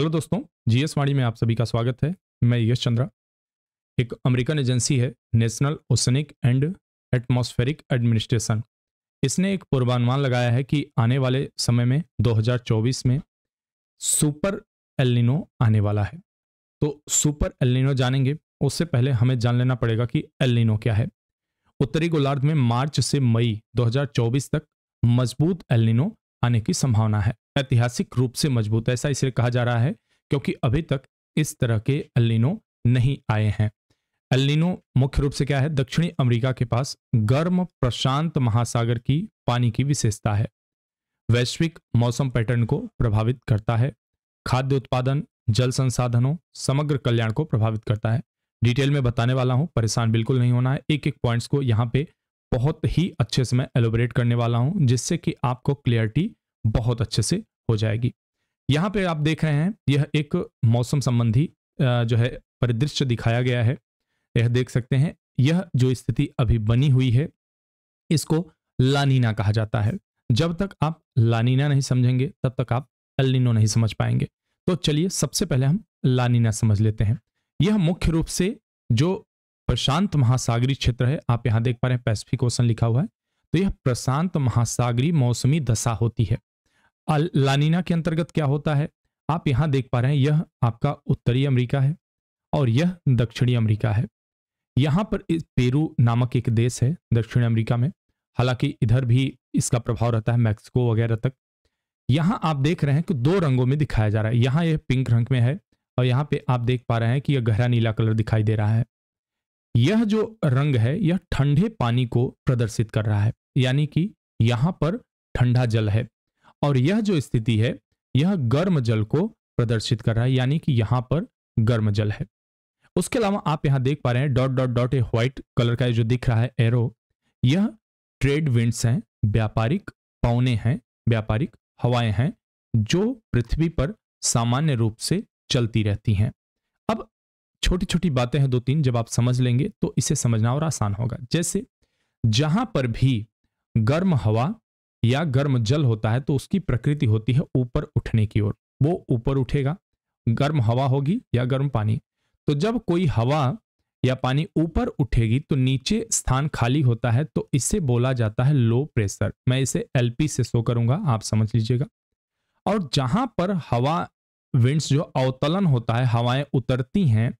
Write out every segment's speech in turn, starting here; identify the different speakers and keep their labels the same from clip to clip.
Speaker 1: hello दोस्तों GS वाणी में आप सभी का स्वागत है मैं यश चंद्रा एक अमेरिकन एजेंसी है National Oceanic and Atmospheric Administration इसने एक पूर्वानुमान लगाया है कि आने वाले समय में 2024 में सुपर एलिनो आने वाला है तो सुपर एलिनो जानेंगे उससे पहले हमें जान लेना पड़ेगा कि एलिनो क्या है उत्तरी गोलार्ध में मार्च से मई दो तक मजबूत एलिनो आने की संभावना है ऐतिहासिक रूप से मजबूत ऐसा इसलिए कहा जा रहा है क्योंकि अभी तक इस तरह के अल्लिनो नहीं आए हैं अल्लिनो मुख्य रूप से क्या है दक्षिणी अमेरिका के पास गर्म प्रशांत महासागर की पानी की विशेषता है वैश्विक मौसम पैटर्न को प्रभावित करता है खाद्य उत्पादन जल संसाधनों समग्र कल्याण को प्रभावित करता है डिटेल में बताने वाला हूं परेशान बिल्कुल नहीं होना है एक एक पॉइंट्स को यहाँ पे बहुत ही अच्छे से मैं एलोबरेट करने वाला हूं जिससे कि आपको क्लियरिटी बहुत अच्छे से हो जाएगी यहाँ पे आप देख रहे हैं यह एक मौसम संबंधी जो है परिदृश्य दिखाया गया है यह देख सकते हैं यह जो स्थिति अभी बनी हुई है इसको लानीना कहा जाता है जब तक आप लानीना नहीं समझेंगे तब तक आप एलिनो नहीं समझ पाएंगे तो चलिए सबसे पहले हम लानीना समझ लेते हैं यह मुख्य रूप से जो प्रशांत महासागरी क्षेत्र है आप यहाँ देख पा रहे हैं पैसिफिक ओशन लिखा हुआ है तो यह प्रशांत महासागरी मौसमी दशा होती है लानीना के अंतर्गत क्या होता है आप यहां देख पा रहे हैं यह आपका उत्तरी अमेरिका है और यह दक्षिणी अमेरिका है यहाँ पर पेरू नामक एक देश है दक्षिण अमेरिका में हालांकि इधर भी इसका प्रभाव रहता है मैक्सिको वगैरह तक यहाँ आप देख रहे हैं कि दो रंगों में दिखाया जा रहा है यहाँ यह पिंक रंग में है और यहाँ पे आप देख पा रहे हैं कि यह गहरा नीला कलर दिखाई दे रहा है यह जो रंग है यह ठंडे पानी को प्रदर्शित कर रहा है यानी कि यहाँ पर ठंडा जल है और यह जो स्थिति है यह गर्म जल को प्रदर्शित कर रहा है यानी कि यहां पर गर्म जल है उसके अलावा आप यहां देख पा रहे हैं dot dot dot a white colour का जो दिख रहा है एरो यह ट्रेड विंड्स हैं व्यापारिक पौने हैं व्यापारिक हवाएं हैं जो पृथ्वी पर सामान्य रूप से चलती रहती हैं अब छोटी छोटी बातें हैं दो तीन जब आप समझ लेंगे तो इसे समझना और आसान होगा जैसे जहां पर भी गर्म हवा या गर्म जल होता है तो उसकी प्रकृति होती है ऊपर उठने की ओर वो ऊपर उठेगा गर्म हवा होगी या गर्म पानी तो जब कोई हवा या पानी ऊपर उठेगी तो नीचे स्थान खाली होता है तो इससे बोला जाता है लो प्रेशर मैं इसे एल से शो करूंगा आप समझ लीजिएगा और जहां पर हवा विंड्स जो अवतलन होता है हवाएं उतरती हैं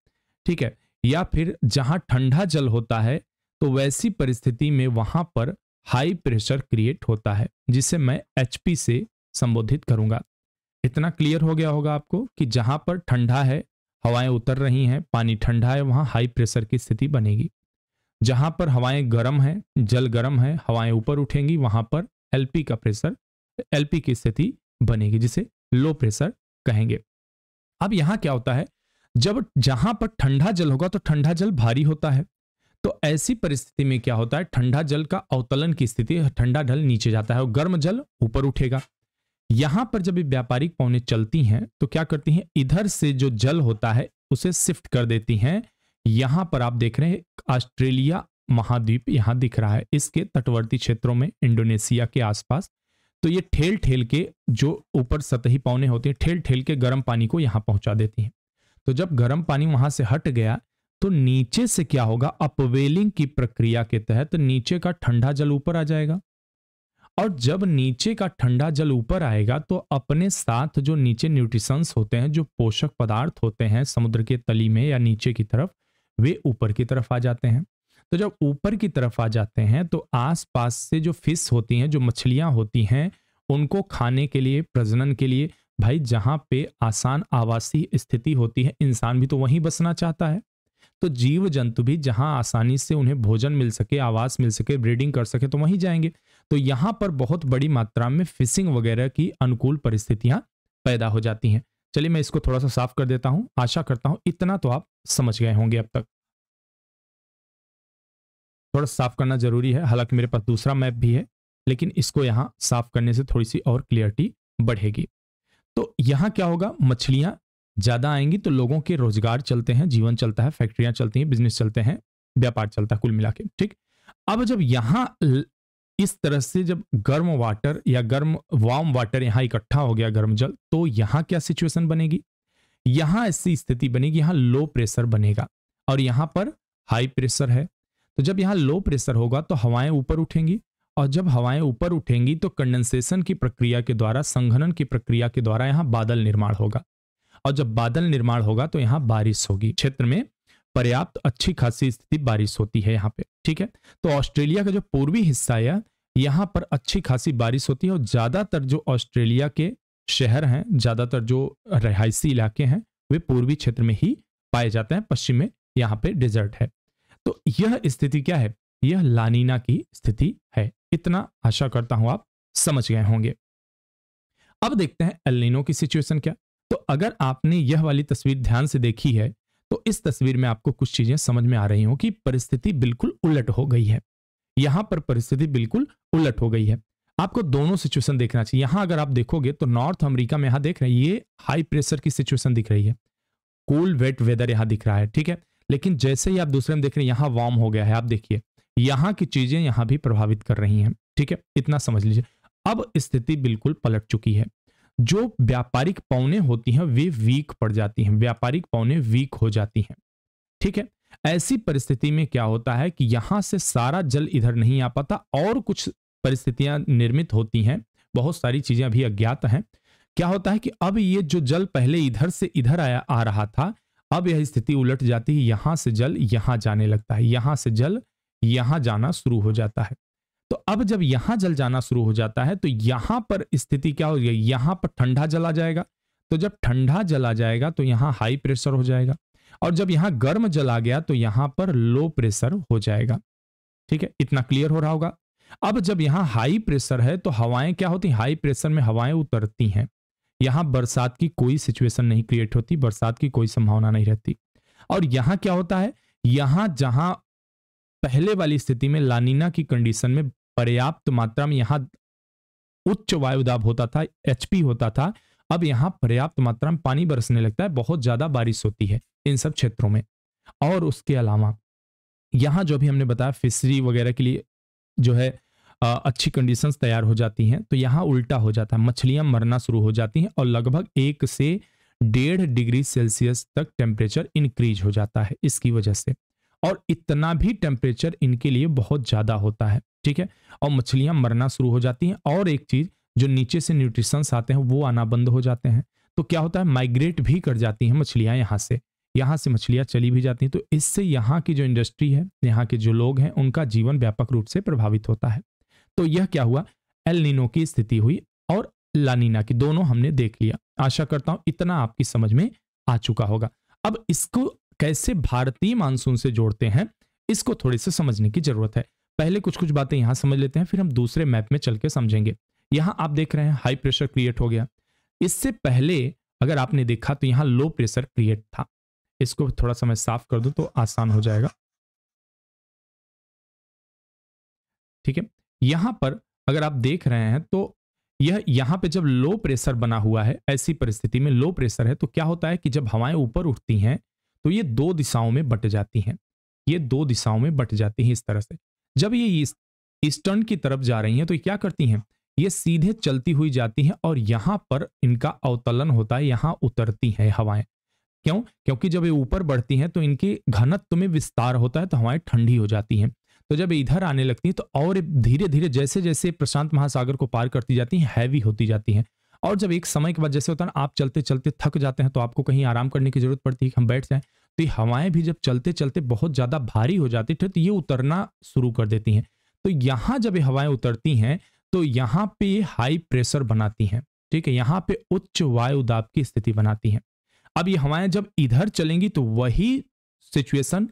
Speaker 1: ठीक है या फिर जहां ठंडा जल होता है तो वैसी परिस्थिति में वहां पर हाई प्रेशर क्रिएट होता है जिसे मैं एच से संबोधित करूंगा इतना क्लियर हो गया होगा आपको कि जहां पर ठंडा है हवाएं उतर रही हैं पानी ठंडा है वहां हाई प्रेशर की स्थिति बनेगी जहां पर हवाएं गर्म हैं जल गर्म है हवाएं ऊपर उठेंगी वहां पर एलपी का प्रेशर एलपी की स्थिति बनेगी जिसे लो प्रेशर कहेंगे अब यहाँ क्या होता है जब जहां पर ठंडा जल होगा तो ठंडा जल भारी होता है तो ऐसी परिस्थिति में क्या होता है ठंडा जल का अवतलन की स्थिति ठंडा ढल नीचे जाता है और गर्म जल ऊपर उठेगा यहां पर जब व्यापारिक पौने चलती हैं तो क्या करती हैं इधर से जो जल होता है उसे शिफ्ट कर देती हैं यहां पर आप देख रहे हैं ऑस्ट्रेलिया महाद्वीप यहां दिख रहा है इसके तटवर्ती क्षेत्रों में इंडोनेशिया के आसपास तो ये ठेल ठेल के जो ऊपर सतही पौने होते हैं ठेल ठेल के गर्म पानी को यहां पहुंचा देती हैं तो जब गर्म पानी वहां से हट गया तो नीचे से क्या होगा अपवेलिंग की प्रक्रिया के तहत नीचे का ठंडा जल ऊपर आ जाएगा और जब नीचे का ठंडा जल ऊपर आएगा तो अपने साथ जो नीचे न्यूट्रिशंस होते हैं जो पोषक पदार्थ होते हैं समुद्र के तली में या नीचे की तरफ वे ऊपर की तरफ आ जाते हैं तो जब ऊपर की तरफ आ जाते हैं तो आसपास से जो फिश होती हैं जो मछलियां होती हैं उनको खाने के लिए प्रजनन के लिए भाई जहाँ पे आसान आवासीय स्थिति होती है इंसान भी तो वहीं बसना चाहता है तो जीव जंतु भी जहां आसानी से उन्हें भोजन मिल सके आवास मिल सके ब्रीडिंग कर सके तो वहीं जाएंगे तो यहां पर बहुत बड़ी मात्रा में फिशिंग वगैरह की अनुकूल परिस्थितियां पैदा हो जाती हैं चलिए मैं इसको थोड़ा सा साफ कर देता हूं आशा करता हूं इतना तो आप समझ गए होंगे अब तक थोड़ा साफ करना जरूरी है हालांकि मेरे पास दूसरा मैप भी है लेकिन इसको यहाँ साफ करने से थोड़ी सी और क्लियरिटी बढ़ेगी तो यहाँ क्या होगा मछलियाँ ज़्यादा आएंगी तो लोगों के रोजगार चलते हैं जीवन चलता है फैक्ट्रियां चलती हैं बिजनेस चलते हैं व्यापार चलता है कुल मिला के ठीक अब जब यहाँ इस तरह से जब गर्म वाटर या गर्म वार्म वाटर यहाँ इकट्ठा हो गया गर्म जल तो यहाँ क्या सिचुएशन बनेगी यहाँ ऐसी स्थिति बनेगी यहाँ लो प्रेशर बनेगा और यहाँ पर हाई प्रेशर है तो जब यहाँ लो प्रेशर होगा तो हवाएं ऊपर उठेंगी और जब हवाएं ऊपर उठेंगी तो कंडेंसेशन की प्रक्रिया के द्वारा संघनन की प्रक्रिया के द्वारा यहाँ बादल निर्माण होगा और जब बादल निर्माण होगा तो यहाँ बारिश होगी क्षेत्र में पर्याप्त अच्छी खासी स्थिति बारिश होती है यहाँ पे ठीक है तो ऑस्ट्रेलिया का जो पूर्वी हिस्सा है यहाँ पर अच्छी खासी बारिश होती है और ज़्यादातर जो ऑस्ट्रेलिया के शहर हैं ज़्यादातर जो रिहायशी इलाके हैं वे पूर्वी क्षेत्र में ही पाए जाते हैं पश्चिम में यहाँ पे डिजर्ट है तो यह स्थिति क्या है यह लानीना की स्थिति है इतना आशा करता हूं आप समझ गए होंगे अब देखते हैं एलिनो की सिचुएशन क्या तो अगर आपने यह वाली तस्वीर ध्यान से देखी है तो इस तस्वीर में आपको कुछ चीजें समझ में आ रही हो कि परिस्थिति बिल्कुल उलट हो गई है यहां पर परिस्थिति बिल्कुल उलट हो गई है आपको दोनों सिचुएशन देखना चाहिए यहां अगर आप देखोगे तो नॉर्थ अमेरिका में यहां देख रहे हैं ये हाई प्रेशर की सिचुएशन दिख रही है कूल वेट वेदर यहां दिख रहा है ठीक है लेकिन जैसे ही आप दूसरे में देख रहे हैं यहां वार्म हो गया है आप देखिए यहां की चीजें यहां भी प्रभावित कर रही हैं ठीक है इतना समझ लीजिए अब स्थिति बिल्कुल पलट चुकी है जो व्यापारिक पौने होती हैं वे वीक पड़ जाती हैं व्यापारिक पौने वीक हो जाती हैं ठीक है ऐसी परिस्थिति में क्या होता है कि यहां से सारा जल इधर नहीं आ पाता और कुछ परिस्थितियां निर्मित होती हैं बहुत सारी चीजें अभी अज्ञात हैं क्या होता है कि अब ये जो जल पहले इधर से इधर आया आ रहा था अब यह स्थिति उलट जाती है यहां से जल यहां जाने लगता है यहां से जल यहां जाना शुरू हो जाता है तो अब जब यहां जल जाना शुरू हो जाता है तो यहां पर स्थिति क्या हो गई यहां पर ठंडा जला जाएगा तो जब ठंडा जला जाएगा तो यहां हाई प्रेशर हो जाएगा और जब यहां गर्म जला गया तो यहां पर लो प्रेशर हो जाएगा ठीक है इतना क्लियर हो रहा होगा अब जब यहां हाई प्रेशर है तो हवाएं क्या होती हाई प्रेशर में हवाएं उतरती हैं यहां बरसात की कोई सिचुएशन नहीं क्रिएट होती बरसात की कोई संभावना नहीं रहती और यहां क्या होता है यहां जहां पहले वाली स्थिति में लानीना की कंडीशन में पर्याप्त मात्रा में यहाँ उच्च वायु दाब होता था एचपी होता था अब यहाँ पर्याप्त मात्रा में पानी बरसने लगता है बहुत ज्यादा बारिश होती है इन सब क्षेत्रों में और उसके अलावा यहाँ जो भी हमने बताया फिशरी वगैरह के लिए जो है आ, अच्छी कंडीशंस तैयार हो जाती हैं तो यहाँ उल्टा हो जाता है मछलियाँ मरना शुरू हो जाती हैं और लगभग एक से डेढ़ डिग्री सेल्सियस तक टेम्परेचर इंक्रीज हो जाता है इसकी वजह से और इतना भी टेम्परेचर इनके लिए बहुत ज़्यादा होता है ठीक है और मछलियां मरना शुरू हो जाती हैं और एक चीज़ जो नीचे से न्यूट्रिशंस आते हैं वो आना बंद हो जाते हैं तो क्या होता है माइग्रेट भी कर जाती हैं मछलियां यहाँ से यहाँ से मछलियां चली भी जाती हैं तो इससे यहाँ की जो इंडस्ट्री है यहाँ के जो लोग हैं उनका जीवन व्यापक रूप से प्रभावित होता है तो यह क्या हुआ नीनो की स्थिति हुई और लानीना की दोनों हमने देख लिया आशा करता हूँ इतना आपकी समझ में आ चुका होगा अब इसको कैसे भारतीय मानसून से जोड़ते हैं इसको थोड़ी से समझने की जरूरत है पहले कुछ कुछ बातें यहाँ समझ लेते हैं फिर हम दूसरे मैप में चल के समझेंगे यहाँ आप देख रहे हैं हाई प्रेशर क्रिएट हो गया इससे पहले अगर आपने देखा तो यहाँ लो प्रेशर क्रिएट था इसको थोड़ा सा मैं साफ कर दूं तो आसान हो जाएगा ठीक है यहां पर अगर आप देख रहे हैं तो यह यहां पे जब लो प्रेशर बना हुआ है ऐसी परिस्थिति में लो प्रेशर है तो क्या होता है कि जब हवाएं ऊपर उठती हैं तो ये दो दिशाओं में बट जाती हैं ये दो दिशाओं में बट जाती हैं इस तरह से जब ये ईस्टर्न की तरफ जा रही हैं तो क्या करती हैं ये सीधे चलती हुई जाती हैं और यहाँ पर इनका अवतलन होता है यहाँ उतरती हैं हवाएं क्यों क्योंकि जब ये ऊपर बढ़ती हैं तो इनके घनत्व में विस्तार होता है तो हवाएं ठंडी हो जाती हैं तो जब इधर आने लगती हैं तो और धीरे धीरे जैसे जैसे प्रशांत महासागर को पार करती जाती हैं हैवी होती जाती हैं और जब एक समय के बाद जैसे होता है ना आप चलते चलते थक जाते हैं तो आपको कहीं आराम करने की जरूरत पड़ती है हम बैठ जाए तो ये हवाएं भी जब चलते चलते बहुत ज़्यादा भारी हो जाती है तो ये उतरना शुरू कर देती हैं तो यहाँ जब ये हवाएं उतरती हैं तो यहाँ पे ये हाई प्रेशर बनाती हैं ठीक है यहाँ पे उच्च वायु दाब की स्थिति बनाती है अब ये हवाएं जब इधर चलेंगी तो वही सिचुएशन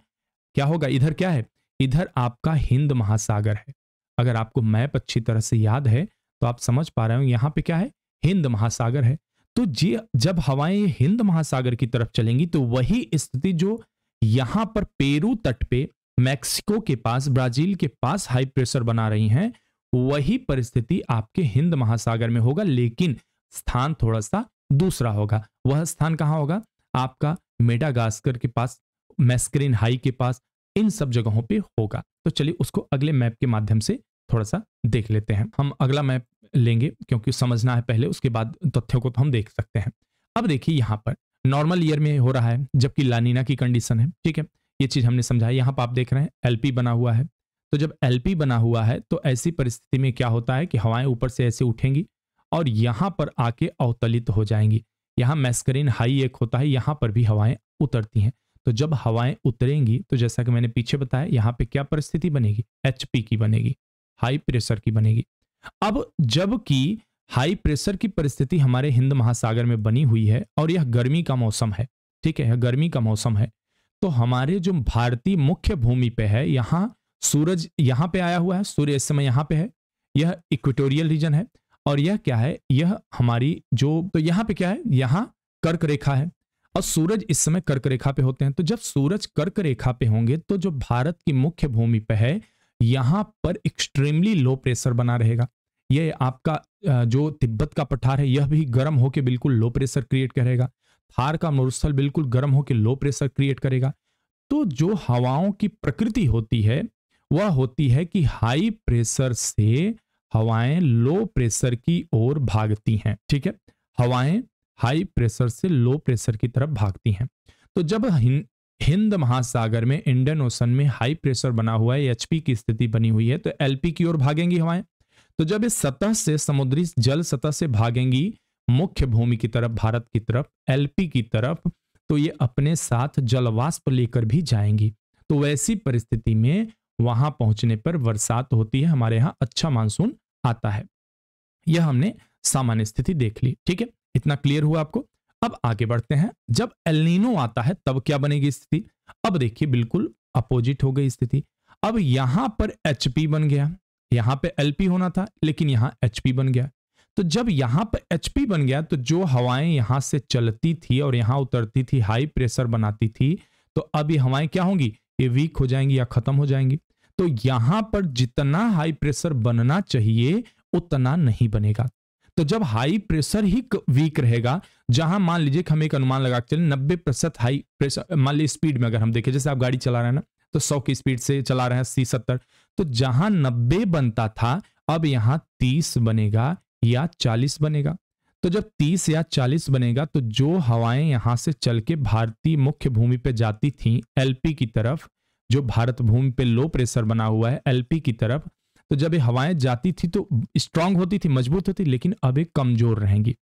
Speaker 1: क्या होगा इधर क्या है इधर आपका हिंद महासागर है अगर आपको मैप अच्छी तरह से याद है तो आप समझ पा रहे हो यहाँ पे क्या है हिंद महासागर है तो जी जब हवाएं हिंद महासागर की तरफ चलेंगी तो वही स्थिति जो यहां पर पेरू तट पे मैक्सिको के पास ब्राजील के पास हाई प्रेशर बना रही हैं वही परिस्थिति आपके हिंद महासागर में होगा लेकिन स्थान थोड़ा सा दूसरा होगा वह स्थान कहाँ होगा आपका मेडागास्कर के पास मैस्क्रीन हाई के पास इन सब जगहों पे होगा तो चलिए उसको अगले मैप के माध्यम से थोड़ा सा देख लेते हैं हम अगला मैप लेंगे क्योंकि समझना है पहले उसके बाद तथ्यों को तो हम देख सकते हैं अब देखिए यहाँ पर नॉर्मल ईयर में हो रहा है जबकि लानीना की कंडीशन है ठीक है ये चीज़ हमने समझाई यहाँ पर आप देख रहे हैं एलपी बना हुआ है तो जब एलपी बना हुआ है तो ऐसी परिस्थिति में क्या होता है कि हवाएं ऊपर से ऐसे उठेंगी और यहाँ पर आके अवतलित हो जाएंगी यहाँ मैस्करीन हाई एक होता है यहाँ पर भी हवाएं उतरती हैं तो जब हवाएं उतरेंगी तो जैसा कि मैंने पीछे बताया यहाँ पे क्या परिस्थिति बनेगी एच की बनेगी हाई प्रेशर की बनेगी अब जबकि हाई प्रेशर की परिस्थिति हमारे हिंद महासागर में बनी हुई है और यह गर्मी का मौसम है ठीक है गर्मी का मौसम है तो हमारे जो भारतीय मुख्य भूमि पे है यहाँ सूरज यहाँ पे आया हुआ है सूर्य इस समय यहाँ पे है यह इक्वेटोरियल रीजन है और यह क्या है यह हमारी जो तो यहाँ पे क्या है यहाँ कर्क रेखा है और सूरज इस समय कर्क रेखा पे होते हैं तो जब सूरज कर्क रेखा पे होंगे तो जो भारत की मुख्य भूमि पे है यहाँ पर एक्सट्रीमली लो प्रेशर बना रहेगा यह आपका जो तिब्बत का पठार है यह भी गर्म होकर बिल्कुल लो प्रेशर क्रिएट करेगा थार का मरुस्थल बिल्कुल गर्म होकर लो प्रेशर क्रिएट करेगा तो जो हवाओं की प्रकृति होती है वह होती है कि हाई प्रेशर से हवाएं लो प्रेशर की ओर भागती हैं ठीक है हवाएं हाई प्रेशर से लो प्रेशर की तरफ भागती हैं तो जब हिंद महासागर में इंडियन ओशन में हाई प्रेशर बना हुआ है एचपी की स्थिति बनी हुई है तो एलपी की ओर भागेंगी हवाएं तो जब इस सतह से समुद्री जल सतह से भागेंगी मुख्य भूमि की तरफ भारत की तरफ एलपी की तरफ तो ये अपने साथ जलवाष्प लेकर भी जाएंगी तो वैसी परिस्थिति में वहां पहुंचने पर बरसात होती है हमारे यहाँ अच्छा मानसून आता है यह हमने सामान्य स्थिति देख ली ठीक है इतना क्लियर हुआ आपको अब आगे बढ़ते हैं जब एलिनो आता है तब क्या बनेगी स्थिति अब देखिए बिल्कुल अपोजिट हो गई स्थिति अब यहां पर एच बन गया यहां पे एलपी होना था लेकिन यहां एच बन गया तो जब यहां पर एच बन गया तो जो हवाएं यहां से चलती थी और यहां उतरती थी हाई प्रेशर बनाती थी तो अब ये हवाएं क्या होंगी ये वीक हो जाएंगी या खत्म हो जाएंगी तो यहां पर जितना हाई प्रेशर बनना चाहिए उतना नहीं बनेगा तो जब हाई प्रेशर ही वीक रहेगा जहां मान लीजिए हम एक अनुमान लगा के चले नब्बे प्रतिशत हाई प्रेशर मान लीजिए स्पीड में अगर हम देखें जैसे आप गाड़ी चला रहे हैं ना तो सौ की स्पीड से चला रहे हैं सी सत्तर तो जहां नब्बे बनता था अब यहां तीस बनेगा या चालीस बनेगा तो जब 30 या 40 बनेगा तो जो हवाएं यहां से चल के भारतीय मुख्य भूमि पर जाती थी एलपी की तरफ जो भारत भूमि पे लो प्रेशर बना हुआ है एलपी की तरफ तो जब ये हवाएं जाती थी तो स्ट्रांग होती थी मजबूत होती लेकिन अब ये कमजोर रहेंगी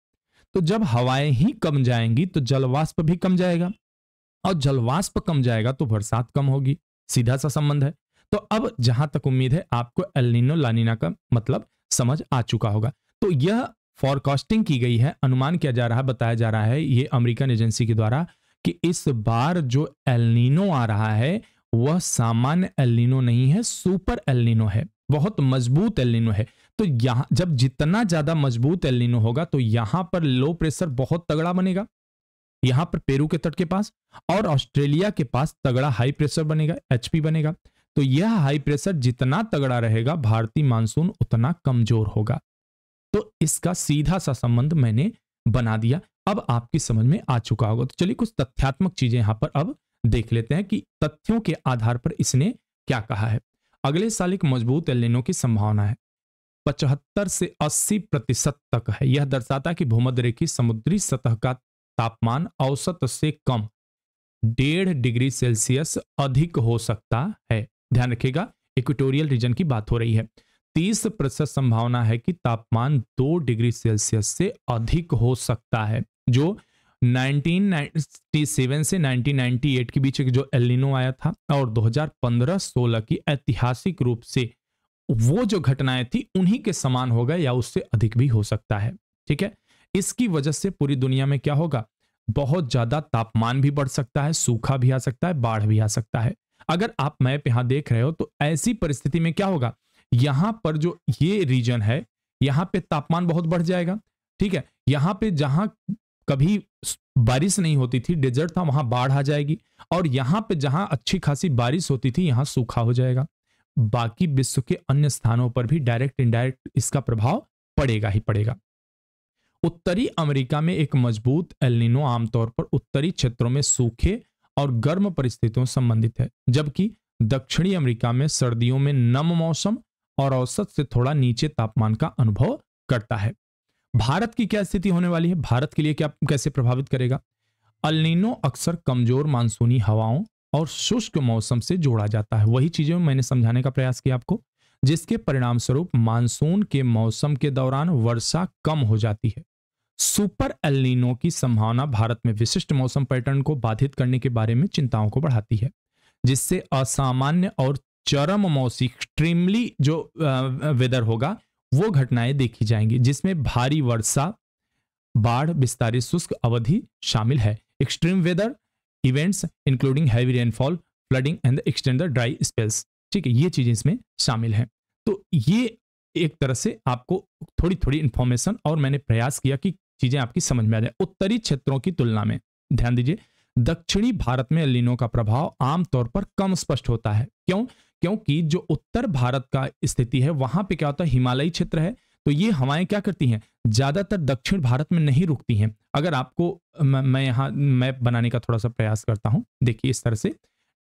Speaker 1: तो जब हवाएं ही कम जाएंगी तो जलवाष्प भी कम जाएगा और जलवाष्प कम जाएगा तो बरसात कम होगी सीधा सा संबंध है तो अब जहां तक उम्मीद है आपको एलिनो लानिना का मतलब समझ आ चुका होगा तो यह फॉरकास्टिंग की गई है अनुमान किया जा रहा है बताया जा रहा है ये अमेरिकन एजेंसी के द्वारा कि इस बार जो एलिनो आ रहा है वह सामान्य एलिनो नहीं है सुपर एलिनो है बहुत मजबूत एलिनो है तो यहाँ जब जितना ज्यादा मजबूत एलिनो होगा तो यहां पर लो प्रेशर बहुत तगड़ा बनेगा यहां पर पेरू के तट के पास और ऑस्ट्रेलिया के पास तगड़ा हाई प्रेशर बनेगा एचपी बनेगा तो यह हाई प्रेशर जितना तगड़ा रहेगा भारतीय मानसून उतना कमजोर होगा तो इसका सीधा सा संबंध मैंने बना दिया अब आपकी समझ में आ चुका होगा तो चलिए कुछ तथ्यात्मक चीजें यहां पर अब देख लेते हैं कि तथ्यों के आधार पर इसने क्या कहा है अगले साल एक मजबूत एलिनो की संभावना है पचहत्तर से 80 प्रतिशत तक है यह दर्शाता है कि भूमध्य रेखी समुद्री सतह का तापमान औसत से कम डेढ़ डिग्री सेल्सियस अधिक हो सकता है ध्यान रखिएगा इक्वेटोरियल रीजन की बात हो रही है तीस प्रतिशत संभावना है कि तापमान दो डिग्री सेल्सियस से अधिक हो सकता है जो 1997 से 1998 के बीच एक जो एलिनो आया था और 2015-16 की ऐतिहासिक रूप से वो जो घटनाएं थी उन्हीं के समान होगा या उससे अधिक भी हो सकता है ठीक है इसकी वजह से पूरी दुनिया में क्या होगा बहुत ज्यादा तापमान भी बढ़ सकता है सूखा भी आ सकता है बाढ़ भी आ सकता है अगर आप मैप यहां देख रहे हो तो ऐसी परिस्थिति में क्या होगा यहां पर जो ये रीजन है यहां पे तापमान बहुत बढ़ जाएगा ठीक है यहां पे जहां कभी बारिश नहीं होती थी डेजर्ट था वहां बाढ़ आ जाएगी और यहाँ पे जहां अच्छी खासी बारिश होती थी यहाँ सूखा हो जाएगा बाकी विश्व के अन्य स्थानों पर भी डायरेक्ट इनडायरेक्ट इसका प्रभाव पड़ेगा ही पड़ेगा उत्तरी अमेरिका में एक मजबूत एलिनो आमतौर पर उत्तरी क्षेत्रों में सूखे और गर्म परिस्थितियों संबंधित है जबकि दक्षिणी अमेरिका में सर्दियों में नम मौसम और औसत से थोड़ा नीचे तापमान का अनुभव करता है भारत की क्या स्थिति होने वाली है भारत के लिए क्या कैसे प्रभावित करेगा अलनीनो अक्सर कमजोर मानसूनी हवाओं और शुष्क मौसम से जोड़ा जाता है वही चीजें मैंने समझाने का प्रयास किया आपको जिसके परिणाम स्वरूप मानसून के मौसम के दौरान वर्षा कम हो जाती है सुपर एलिनो की संभावना भारत में विशिष्ट मौसम पैटर्न को बाधित करने के बारे में चिंताओं को बढ़ाती है जिससे असामान्य और चरम मौसी एक्सट्रीमली जो वेदर होगा वो घटनाएं देखी जाएंगी जिसमें भारी वर्षा बाढ़ विस्तारित शुष्क अवधि शामिल है extreme weather events including heavy rainfall flooding and extend the dry spells ठीक है ये चीज़ें इसमें शामिल हैं तो ये एक तरह से आपको थोड़ी थोड़ी इंफॉर्मेशन और मैंने प्रयास किया कि चीज़ें आपकी समझ में आ जाए उत्तरी क्षेत्रों की तुलना में ध्यान दीजिए दक्षिणी भारत में लिनो का प्रभाव आमतौर पर कम स्पष्ट होता है क्यों क्योंकि जो उत्तर भारत का स्थिति है वहां पे क्या होता है हिमालयी क्षेत्र है तो ये हवाएं क्या करती हैं ज़्यादातर दक्षिण भारत में नहीं रुकती हैं अगर आपको मैं, मैं यहाँ मैप बनाने का थोड़ा सा प्रयास करता हूँ देखिए इस तरह से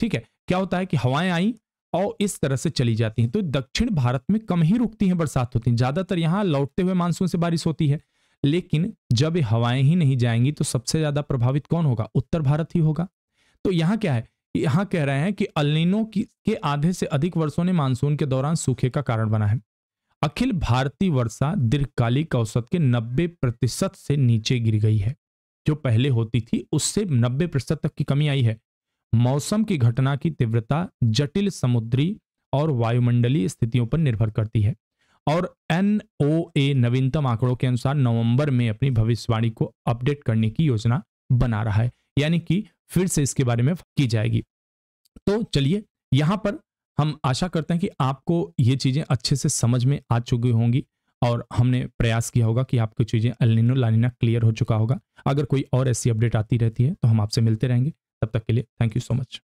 Speaker 1: ठीक है क्या होता है कि हवाएं आई और इस तरह से चली जाती हैं तो दक्षिण भारत में कम ही रुकती हैं बरसात होती है ज़्यादातर यहाँ लौटते हुए मानसून से बारिश होती है लेकिन जब हवाएं ही नहीं जाएंगी तो सबसे ज़्यादा प्रभावित कौन होगा उत्तर भारत ही होगा तो यहाँ क्या है यहां कह रहे हैं कि अलिनो की के आधे से अधिक वर्षों ने मानसून के दौरान सूखे का कारण बना है अखिल भारतीय वर्षा दीर्घकालिक औसत के 90 प्रतिशत से नीचे गिर गई है जो पहले होती थी उससे 90 प्रतिशत तक की कमी आई है मौसम की घटना की तीव्रता जटिल समुद्री और वायुमंडलीय स्थितियों पर निर्भर करती है और एन नवीनतम आंकड़ों के अनुसार नवंबर में अपनी भविष्यवाणी को अपडेट करने की योजना बना रहा है यानी कि फिर से इसके बारे में की जाएगी तो चलिए यहाँ पर हम आशा करते हैं कि आपको ये चीज़ें अच्छे से समझ में आ चुकी होंगी और हमने प्रयास किया होगा कि आपको चीज़ें अलिनो लानिना क्लियर हो चुका होगा अगर कोई और ऐसी अपडेट आती रहती है तो हम आपसे मिलते रहेंगे तब तक के लिए थैंक यू सो मच